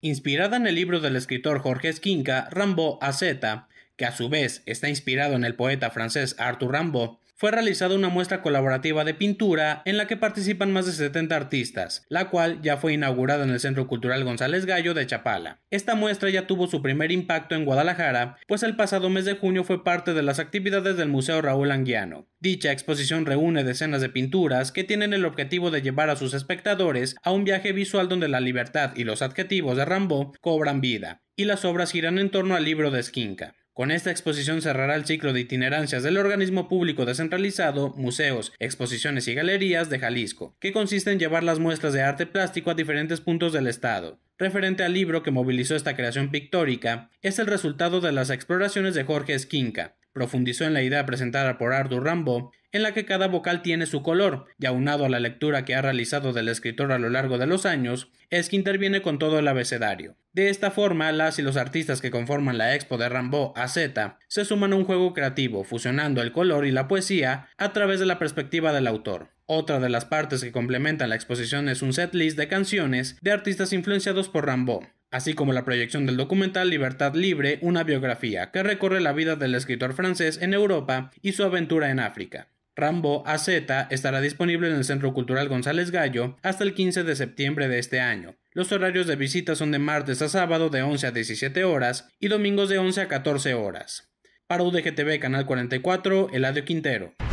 Inspirada en el libro del escritor Jorge Esquinca, Rambo Z, que a su vez está inspirado en el poeta francés Arthur Rambo, fue realizada una muestra colaborativa de pintura en la que participan más de 70 artistas, la cual ya fue inaugurada en el Centro Cultural González Gallo de Chapala. Esta muestra ya tuvo su primer impacto en Guadalajara, pues el pasado mes de junio fue parte de las actividades del Museo Raúl Anguiano. Dicha exposición reúne decenas de pinturas que tienen el objetivo de llevar a sus espectadores a un viaje visual donde la libertad y los adjetivos de Rambo cobran vida, y las obras giran en torno al libro de Esquinca. Con esta exposición cerrará el ciclo de itinerancias del organismo público descentralizado, museos, exposiciones y galerías de Jalisco, que consiste en llevar las muestras de arte plástico a diferentes puntos del estado. Referente al libro que movilizó esta creación pictórica, es el resultado de las exploraciones de Jorge Esquinca, Profundizó en la idea presentada por Arthur Rambo, en la que cada vocal tiene su color, y aunado a la lectura que ha realizado del escritor a lo largo de los años, es que interviene con todo el abecedario. De esta forma, las y los artistas que conforman la expo de Rambo Z se suman a un juego creativo, fusionando el color y la poesía a través de la perspectiva del autor. Otra de las partes que complementan la exposición es un setlist de canciones de artistas influenciados por Rambo, así como la proyección del documental Libertad Libre, una biografía que recorre la vida del escritor francés en Europa y su aventura en África. Rambo AZ estará disponible en el Centro Cultural González Gallo hasta el 15 de septiembre de este año. Los horarios de visita son de martes a sábado de 11 a 17 horas y domingos de 11 a 14 horas. Para UDGTV Canal 44, Eladio Quintero.